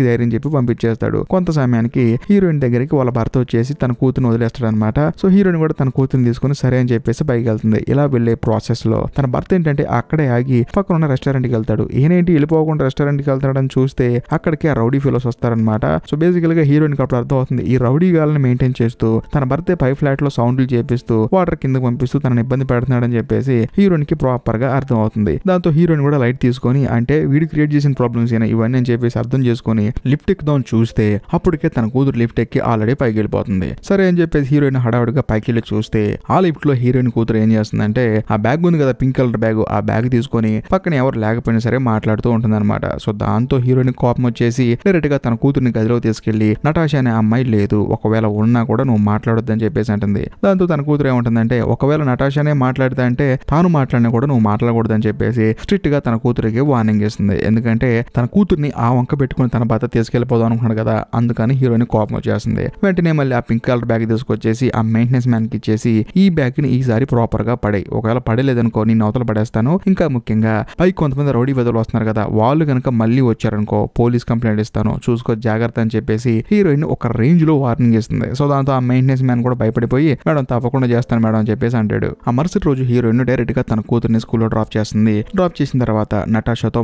కి ధైర్యం చెప్పి పంపించేస్తాడు కొంత సమయానికి హీరోయిన్ దగ్గరికి వాళ్ళ భర్త వచ్చేసి తన కూతురుని వదిలేస్తాడనమాట అనమాట సో హీరోని కూడా తన కూతురుని తీసుకుని సరే అని చెప్పేసి పైకి వెళ్తుంది ఇలా వెళ్ళే ప్రాసెస్ లో తన భర్త ఏంటంటే అక్కడే ఆగి పక్కన ఉన్న రెస్టారెంట్ కి వెళ్తాడు ఏనేంటి వెళ్ళిపోకుండా రెస్టారెంట్ కి వెళ్తాడని చూస్తే అక్కడికి ఆ రౌడీ ఫీలోస్ వస్తారనమాట సో బేసికల్ గా హీరోయిన్ అప్పుడు అర్థం అవుతుంది ఈ రౌడీ గాలని మెయింటైన్ చేస్తూ తన భర్త పై ఫ్లాట్ లో సౌండ్లు చేపిస్తూ వాటర్ కింద పంపిస్తూ తనని ఇబ్బంది పెడుతున్నాడు అని చెప్పేసి హీరోయిన్ కి ప్రాపర్ గా అర్థం అవుతుంది దాంతో హీరోయిన్ కూడా లైట్ తీసుకొని అంటే వీడు క్రియేట్ చేసిన ప్రాబ్లమ్స్ అయినా ఇవన్నీ అని చెప్పేసి అర్థం చేసుకుని లిఫ్ట్ ఎక్కుదాం చూస్తే అప్పటికే తన కూతురు లిఫ్ట్ ఎక్కి ఆల్రెడీ పైకి వెళ్ళిపోతుంది సరే అని చెప్పేసి హీరోయిన్ హీరోయిన్ హడావుడిగా పైకి వెళ్ళి చూస్తే ఆ లిఫ్ట్ లో హీరోయిన్ కూతురు ఏం చేస్తుందంటే ఆ బ్యాగ్ ఉంది కదా పింక్ కలర్ బ్యాగ్ ఆ బ్యాగ్ తీసుకొని పక్కన ఎవరు లేకపోయినా సరే మాట్లాడుతూ ఉంటుందన్నమాట సో దాంతో హీరోయిన్ కోపం వచ్చేసి డైరెక్ట్ గా తన కూతురిని గదిలో తీసుకెళ్లి నటాష అనే అమ్మాయి లేదు ఒకవేళ ఉన్నా కూడా నువ్వు మాట్లాడొద్దని చెప్పేసి అంటుంది దాంతో తన కూతురు ఏమంటుందంటే ఒకవేళ నటాషనే మాట్లాడితే అంటే తాను మాట్లాడినా కూడా నువ్వు మాట్లాడకూడదని చెప్పేసి స్ట్రిక్ట్ గా తన కూతురికి వార్నింగ్ ఇస్తుంది ఎందుకంటే తన కూతుర్ని ఆ వంక పెట్టుకుని తన భర్త తీసుకెళ్లిపోదాం అనుకున్నాడు కదా అందుకని హీరోయిన్ కోపం వచ్చేస్తుంది వెంటనే మళ్ళీ ఆ పింక్ కలర్ బ్యాగ్ తీసుకొచ్చేసి చేసి ఆ మెయింటెనెన్స్ కి ఇచ్చేసి ఈ బ్యాగ్ ని ఈసారి గా పడే ఒకవేళ పడలేదనుకో నేను అవతల పడేస్తాను ఇంకా ముఖ్యంగా పై కొంతమంది రౌడీ వెదలు వస్తున్నారు కదా వాళ్ళు కనుక మళ్ళీ వచ్చారనుకో పోలీస్ కంప్లైంట్ ఇస్తాను చూసుకో జాగ్రత్త అని చెప్పేసి హీరోయిన్ ఒక రేంజ్ లో వార్నింగ్ ఇస్తుంది సో దాంతో ఆ మెయింటెనెన్స్ మ్యాన్ కూడా భయపడిపోయి మేడం తప్పకుండా చేస్తాను మేడం అని చెప్పేసి అంటాడు ఆ మరుసటి రోజు హీరోయిన్ డైరెక్ట్ గా తన కూతుర్ని స్కూల్లో డ్రాప్ చేస్తుంది డ్రాప్ చేసిన తర్వాత నటాషాతో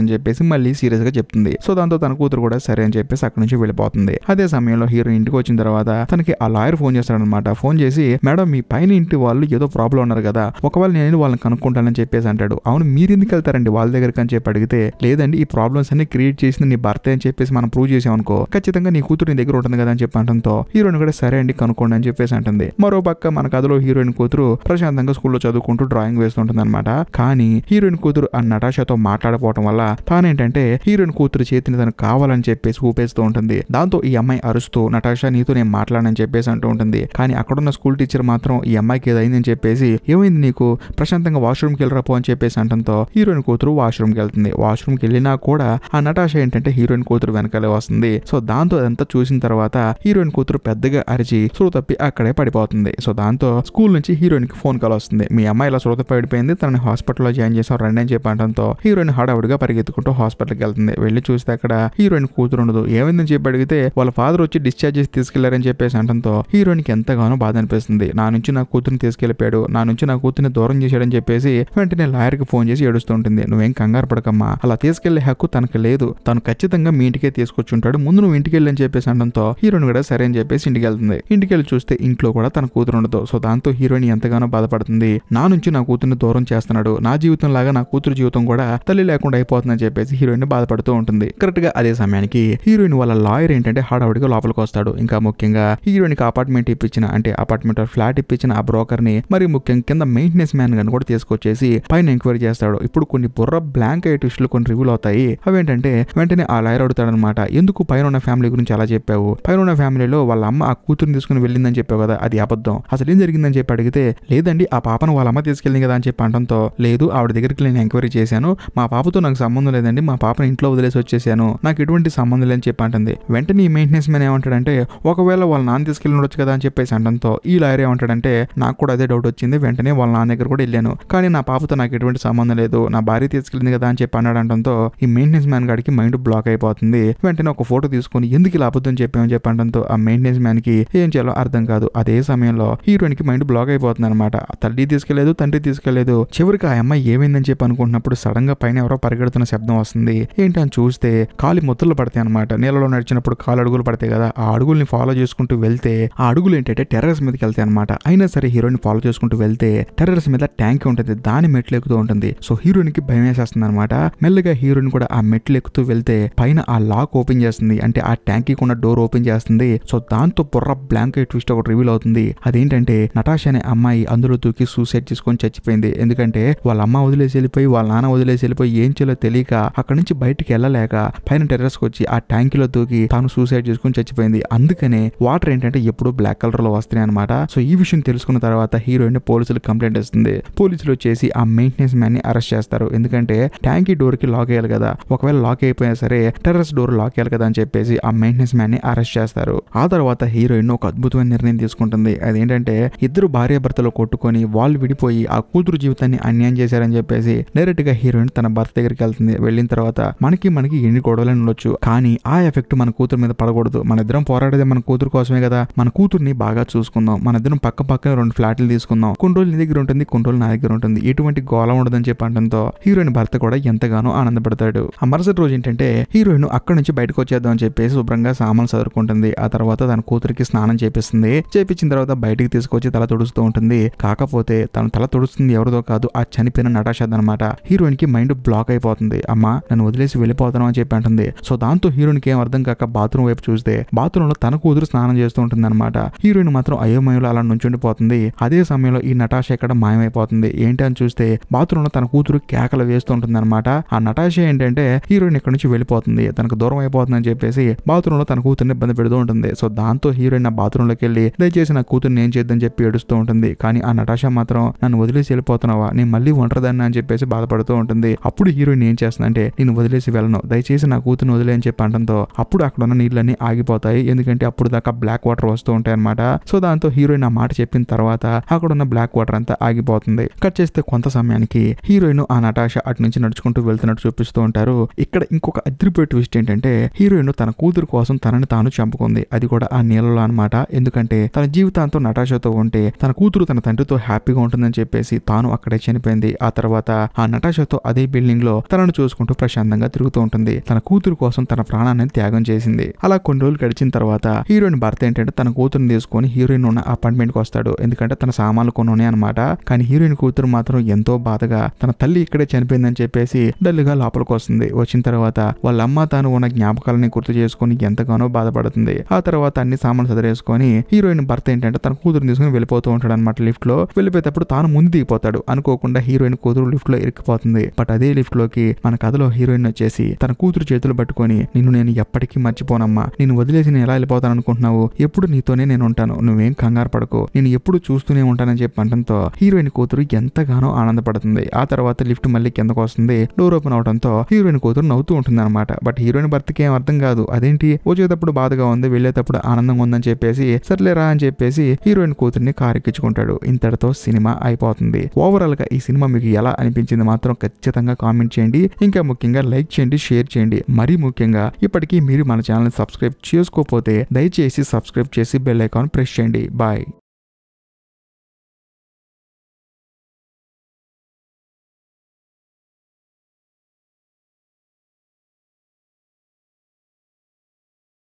అని చెప్పేసి మళ్ళీ సీరియస్ గా చెప్తుంది సో దాంతో తన కూతురు కూడా సరే అని చెప్పేసి అక్కడి నుంచి వెళ్ళిపోతుంది అదే సమయంలో హీరోయిన్ ఇంటికి వచ్చిన తర్వాత తనకి ఆ లాయర్ ఫోన్ అనమాట ఫోన్ చేసి మేడం మీ పైన ఇంటి వాళ్ళు ఏదో ప్రాబ్లం ఉన్నారు కదా ఒకవేళ నేను వాళ్ళని కనుక్కుంటానని చెప్పేసి అంటాడు అవును మీరు ఎందుకు వెళ్తారండి వాళ్ళ దగ్గరకు అని చెప్పి అడిగితే లేదండి ఈ ప్రాబ్లమ్స్ అన్ని క్రియేట్ చేసింది నీ భర్త అని చెప్పేసి మనం ప్రూవ్ చేసాం అనుకో ఖచ్చితంగా నీ కూతురు నీ దగ్గర ఉంటుంది కదా అని చెప్పి అంటంతో హీరోయిన్ కూడా సరే అండి కనుక్కోండి అని చెప్పేసి అంటుంది మరో పక్క మన కథలో హీరోయిన్ కూతురు ప్రశాంతంగా స్కూల్లో చదువుకుంటూ డ్రాయింగ్ వేస్తుంటుంది అనమాట కానీ హీరోయిన్ కూతురు ఆ నటాషాతో మాట్లాడపోవడం వల్ల తానేంటంటే హీరోయిన్ కూతురు చేతిని తను కావాలని చెప్పేసి ఊపేస్తూ ఉంటుంది దాంతో ఈ అమ్మాయి అరుస్తూ నటాషా నీతో నేను మాట్లాడని చెప్పేసి అంటూ ఉంటుంది ఉంటుంది కానీ అక్కడున్న స్కూల్ టీచర్ మాత్రం ఈ అమ్మాయికి ఏదైందని చెప్పేసి ఏమైంది నీకు ప్రశాంతంగా వాష్రూమ్కి వెళ్ళరాపో అని చెప్పేసి అంటంతో హీరోయిన్ కూతురు వాష్రూమ్కి వెళ్తుంది వాష్రూమ్కి వెళ్ళినా కూడా ఆ నటాష ఏంటంటే హీరోయిన్ కూతురు వెనకాలే వస్తుంది సో దాంతో అదంతా చూసిన తర్వాత హీరోయిన్ కూతురు పెద్దగా అరిచి సురు తప్పి అక్కడే పడిపోతుంది సో దాంతో స్కూల్ నుంచి హీరోయిన్ కి ఫోన్ కాల్ వస్తుంది మీ అమ్మాయి ఇలా సురత పడిపోయింది తనని హాస్పిటల్లో జాయిన్ చేసాం రండి అని చెప్పి అంటంతో హీరోయిన్ హడావుడిగా పరిగెత్తుకుంటూ హాస్పిటల్కి వెళ్తుంది వెళ్ళి చూస్తే అక్కడ హీరోయిన్ కూతురు ఉండదు ఏమైందని చెప్పి అడిగితే వాళ్ళ ఫాదర్ వచ్చి డిశ్చార్జ్ చేసి తీసుకెళ్లారని చెప్పేసి అంటంతో హీరోయిన్ అతనికి ఎంతగానో బాధ అనిపిస్తుంది నా నుంచి నా కూతురిని తీసుకెళ్లిపోయాడు నా నుంచి నా కూతురిని దూరం చేశాడని చెప్పేసి వెంటనే లాయర్కి ఫోన్ చేసి ఏడుస్తుంటుంది నువ్వేం కంగారు పడకమ్మా అలా తీసుకెళ్లే హక్కు తనకు లేదు తను ఖచ్చితంగా మీ ఇంటికే తీసుకొచ్చుంటాడు ముందు నువ్వు ఇంటికి వెళ్ళని చెప్పేసి అనడంతో హీరోయిన్ కూడా సరే అని చెప్పేసి ఇంటికి వెళ్తుంది ఇంటికి వెళ్ళి చూస్తే ఇంట్లో కూడా తన కూతురు ఉండదు సో దాంతో హీరోయిన్ ఎంతగానో బాధపడుతుంది నా నుంచి నా కూతురిని దూరం చేస్తున్నాడు నా జీవితం లాగా నా కూతురు జీవితం కూడా తల్లి లేకుండా అయిపోతుందని చెప్పేసి హీరోయిన్ బాధపడుతూ ఉంటుంది కరెక్ట్ గా అదే సమయానికి హీరోయిన్ వాళ్ళ లాయర్ ఏంటంటే హడావుడిగా లోపలికి వస్తాడు ఇంకా ముఖ్యంగా హీరోయిన్ అపార్ట్మెంట్ ఇప్పించిన అంటే అపార్ట్మెంట్ ఆర్ ఫ్లాట్ ఇప్పించిన ఆ బ్రోకర్ ని మరి ముఖ్యం కింద మెయింటెనెన్స్ మ్యాన్ గాని కూడా తీసుకొచ్చేసి పైన ఎంక్వైరీ చేస్తాడు ఇప్పుడు కొన్ని బుర్ర బ్లాంక్ అయ్యే లు కొన్ని రివ్యూలు అవుతాయి అవేంటంటే వెంటనే ఆ లాయర్ అడుగుతాడనమాట ఎందుకు పైన ఉన్న ఫ్యామిలీ గురించి అలా చెప్పావు పైన ఉన్న ఫ్యామిలీలో వాళ్ళ అమ్మ ఆ కూతురుని తీసుకుని వెళ్ళిందని చెప్పావు కదా అది అబద్ధం అసలు ఏం జరిగిందని చెప్పి అడిగితే లేదండి ఆ పాపను వాళ్ళ అమ్మ తీసుకెళ్ళింది కదా అని చెప్పి అనడంతో లేదు ఆవిడ దగ్గరికి నేను ఎంక్వైరీ చేశాను మా పాపతో నాకు సంబంధం లేదండి మా పాపను ఇంట్లో వదిలేసి వచ్చేసాను నాకు ఎటువంటి సంబంధం లేదని చెప్పి అంటుంది వెంటనే ఈ మెయింటెనెన్స్ మ్యాన్ ఏమంటాడంటే ఒకవేళ వాళ్ళ నాన్న తీసుకెళ్ళి ఉండొచ్చు కదా అని చెప్పేసి అండంతో ఈ లాయర్ ఏమంటాడంటే నాకు కూడా అదే డౌట్ వచ్చింది వెంటనే వాళ్ళ నాన్న దగ్గర కూడా వెళ్ళాను కానీ నా పాపతో నాకు ఎటువంటి సంబంధం లేదు నా భార్య తీసుకెళ్ళింది కదా అని చెప్పి అన్నాడు అంటంతో ఈ మెయింటెనెన్స్ మ్యాన్ గాడికి మైండ్ బ్లాక్ అయిపోతుంది వెంటనే ఒక ఫోటో తీసుకుని ఎందుకు ఇలా అబద్ధం చెప్పామని చెప్పి అంటంతో ఆ మెయింటెనెన్స్ మ్యాన్ కి ఏం చేయాలో అర్థం కాదు అదే సమయంలో హీరోయిన్ కి మైండ్ బ్లాక్ అయిపోతుంది అనమాట తల్లి తీసుకెళ్లేదు తండ్రి తీసుకెళ్లేదు చివరికి ఆ అమ్మాయి ఏమైందని చెప్పి అనుకుంటున్నప్పుడు సడన్ గా పైన ఎవరో పరిగెడుతున్న శబ్దం వస్తుంది ఏంటి అని చూస్తే కాలి ముద్దలు పడతాయి అనమాట నీళ్ళలో నడిచినప్పుడు కాలు అడుగులు పడతాయి కదా ఆ అడుగుల్ని ఫాలో చేసుకుంటూ వెళ్తే ఆ అడుగులు పురుగులు ఏంటంటే టెర్రస్ మీదకి వెళ్తాయి అనమాట అయినా సరే హీరోని ఫాలో చేసుకుంటూ వెళ్తే టెర్రస్ మీద ట్యాంక్ ఉంటుంది దాని మెట్లు ఎక్కుతూ ఉంటుంది సో హీరోయిన్ కి భయం వేసేస్తుంది అనమాట మెల్లగా హీరోయిన్ కూడా ఆ మెట్లు ఎక్కుతూ వెళ్తే పైన ఆ లాక్ ఓపెన్ చేస్తుంది అంటే ఆ ట్యాంక్ కి కూడా డోర్ ఓపెన్ చేస్తుంది సో దాంతో బుర్ర బ్లాంక్ ట్విస్ట్ ఒకటి రివీల్ అవుతుంది అదేంటంటే నటాష్ అనే అమ్మాయి అందులో దూకి సూసైడ్ చేసుకొని చచ్చిపోయింది ఎందుకంటే వాళ్ళ అమ్మ వదిలేసి వెళ్ళిపోయి వాళ్ళ నాన్న వదిలేసి వెళ్ళిపోయి ఏం చేయాలో తెలియక అక్కడ నుంచి బయటకు వెళ్ళలేక పైన కి వచ్చి ఆ ట్యాంక్ లో దూకి తాను సూసైడ్ చేసుకొని చచ్చిపోయింది అందుకనే వాటర్ ఏంటంటే ఎప్పుడూ బ్లాక్ లో వస్తున్నాయి అనమాట సో ఈ విషయం తెలుసుకున్న తర్వాత హీరోయిన్ పోలీసులు కంప్లైంట్ ఇస్తుంది పోలీసులు వచ్చేసి ఆ మెయింటెనెన్స్ మ్యాన్ ని అరెస్ట్ చేస్తారు ఎందుకంటే ట్యాంక్ డోర్ కి లాక్ అయ్యాలి కదా ఒకవేళ లాక్ అయిపోయినా సరే టెర్రస్ డోర్ లాక్ అయ్యాలి కదా అని చెప్పేసి ఆ మెయింటెనెన్స్ మ్యాన్ ని అరెస్ట్ చేస్తారు ఆ తర్వాత హీరోయిన్ ఒక అద్భుతమైన నిర్ణయం తీసుకుంటుంది అదేంటంటే ఇద్దరు భార్యాభర్తలు కొట్టుకొని వాళ్ళు విడిపోయి ఆ కూతురు జీవితాన్ని అన్యాయం చేశారని చెప్పేసి డైరెక్ట్ గా హీరోయిన్ తన భర్త దగ్గరికి వెళ్తుంది వెళ్ళిన తర్వాత మనకి మనకి ఎన్ని గొడవలు ఉండొచ్చు కానీ ఆ ఎఫెక్ట్ మన కూతురు మీద పడకూడదు మన ఇద్దరం పోరాడేది మన కూతురు కోసమే కదా మన కూతురు ఇద్దరిని బాగా చూసుకుందాం మన ఇద్దరం పక్క పక్కన రెండు ఫ్లాట్లు తీసుకుందాం కొన్ని నీ దగ్గర ఉంటుంది కొన్ని నా దగ్గర ఉంటుంది ఎటువంటి గోళ ఉండదని చెప్పి అనడంతో హీరోయిన్ భర్త కూడా ఎంతగానో ఆనందపడతాడు ఆ మరుసటి రోజు ఏంటంటే హీరోయిన్ అక్కడ నుంచి బయటకు వచ్చేద్దాం అని చెప్పేసి శుభ్రంగా సామాన్లు చదువుకుంటుంది ఆ తర్వాత తన కూతురికి స్నానం చేపిస్తుంది చేపించిన తర్వాత బయటకు తీసుకొచ్చి తల తుడుస్తూ ఉంటుంది కాకపోతే తను తల తుడుస్తుంది ఎవరిదో కాదు ఆ చనిపోయిన నటాషాద్ అనమాట హీరోయిన్ కి మైండ్ బ్లాక్ అయిపోతుంది అమ్మ నన్ను వదిలేసి వెళ్ళిపోతాను అని చెప్పి అంటుంది సో దాంతో కి ఏం అర్థం కాక బాత్రూమ్ వైపు చూస్తే బాత్రూమ్ లో తన కూతురు స్నానం చేస్తూ ఉంటుంది అనమాట హీరోయిన్ మాత్రం అయోమయంలో అలా నుంచుండిపోతుంది అదే సమయంలో ఈ నటాష ఇక్కడ మాయమైపోతుంది ఏంటి అని చూస్తే బాత్రూమ్ లో తన కూతురు కేకలు వేస్తుంటుంది అనమాట ఆ నటాష ఏంటంటే హీరోయిన్ ఇక్కడ నుంచి వెళ్ళిపోతుంది తనకు దూరం అయిపోతుందని చెప్పేసి బాత్రూమ్ లో తన కూతురుని ఇబ్బంది పెడుతూ ఉంటుంది సో దాంతో హీరోయిన్ ఆ లోకి వెళ్ళి దయచేసి నా కూతురుని ఏం చేద్దని చెప్పి ఏడుస్తూ ఉంటుంది కానీ ఆ నటాష మాత్రం నన్ను వదిలేసి వెళ్ళిపోతున్నావా నేను మళ్ళీ ఒంటరిదాన్ని అని చెప్పేసి బాధపడుతూ ఉంటుంది అప్పుడు హీరోయిన్ ఏం చేస్తుందంటే నేను వదిలేసి వెళ్ళను దయచేసి నా కూతురుని వదిలే అని చెప్పి అనడంతో అప్పుడు అక్కడ ఉన్న నీళ్ళన్నీ ఆగిపోతాయి ఎందుకంటే అప్పుడు దాకా బ్లాక్ వాటర్ వస్తూ ఉంటాయి అనమాట సో దాంతో హీరోయిన్ ఆ మాట చెప్పిన తర్వాత అక్కడ ఉన్న బ్లాక్ వాటర్ అంతా ఆగిపోతుంది కట్ చేస్తే కొంత సమయానికి హీరోయిన్ ఆ నటాష అటు నుంచి నడుచుకుంటూ వెళ్తున్నట్టు చూపిస్తూ ఉంటారు ఇక్కడ ఇంకొక అదిరిపోయే ట్విస్ట్ ఏంటంటే హీరోయిన్ తన కూతురు కోసం తనని తాను చంపుకుంది అది కూడా ఆ నీళ్ళలో అనమాట ఎందుకంటే తన జీవితాంతం నటాషతో ఉంటే తన కూతురు తన తండ్రితో హ్యాపీగా ఉంటుందని చెప్పేసి తాను అక్కడే చనిపోయింది ఆ తర్వాత ఆ నటాషతో అదే బిల్డింగ్ లో తనను చూసుకుంటూ ప్రశాంతంగా తిరుగుతూ ఉంటుంది తన కూతురు కోసం తన ప్రాణాన్ని త్యాగం చేసింది అలా కొన్ని రోజులు గడిచిన తర్వాత హీరోయిన్ భర్త ఏంటంటే తన కూతురుని తీసుకొని హీరోయిన్ ఉన్న అపార్ట్మెంట్ కి వస్తాడు ఎందుకంటే తన సామాన్లు కొన్ని అనమాట కానీ హీరోయిన్ కూతురు మాత్రం ఎంతో బాధగా తన తల్లి ఇక్కడే చనిపోయిందని చెప్పేసి డల్లుగా లోపలికి వస్తుంది వచ్చిన తర్వాత వాళ్ళ అమ్మ తాను ఉన్న జ్ఞాపకాలని గుర్తు చేసుకుని ఎంతగానో బాధపడుతుంది ఆ తర్వాత అన్ని సామాన్లు సదరేసుకొని హీరోయిన్ భర్త ఏంటంటే తన కూతురు తీసుకుని వెళ్ళిపోతూ ఉంటాడు అనమాట లిఫ్ట్ లో వెళ్ళిపోయేటప్పుడు తాను ముందు దిగిపోతాడు అనుకోకుండా హీరోయిన్ కూతురు లిఫ్ట్ లో ఇరికిపోతుంది బట్ అదే లిఫ్ట్ లోకి మన కథలో హీరోయిన్ వచ్చేసి తన కూతురు చేతులు పట్టుకొని నిన్ను నేను ఎప్పటికీ మర్చిపోనమ్మా నేను వదిలేసి నేను ఎలా వెళ్ళిపోతాను అనుకుంటున్నావు ఎప్పుడు నీతోనే నేను ఉంటాను నువ్వేం కంగారు పడకు నేను ఎప్పుడు చూస్తూనే ఉంటానని చెప్పి అనడంతో హీరోయిన్ కూతురు ఎంతగానో ఆనందపడుతుంది ఆ తర్వాత లిఫ్ట్ మళ్ళీ కిందకు వస్తుంది డోర్ ఓపెన్ అవడంతో హీరోయిన్ కూతురు నవ్వుతూ ఉంటుంది అనమాట బట్ హీరోయిన్ భర్తకి ఏం అర్థం కాదు అదేంటి వచ్చేటప్పుడు బాధగా ఉంది వెళ్ళేటప్పుడు ఆనందంగా ఉందని చెప్పేసి సర్లేరా అని చెప్పేసి హీరోయిన్ కూతురిని కారెక్కించుకుంటాడు ఇంతటితో సినిమా అయిపోతుంది ఓవరాల్ గా ఈ సినిమా మీకు ఎలా అనిపించింది మాత్రం ఖచ్చితంగా కామెంట్ చేయండి ఇంకా ముఖ్యంగా లైక్ చేయండి షేర్ చేయండి మరీ ముఖ్యంగా ఇప్పటికీ మీరు మన ఛానల్ సబ్స్క్రైబ్ చేసుకోకపోతే దయచేసి సబ్స్క్రైబ్ చేసి బెల్ ఐకాన్ ప్రెస్ చేయండి బాయ్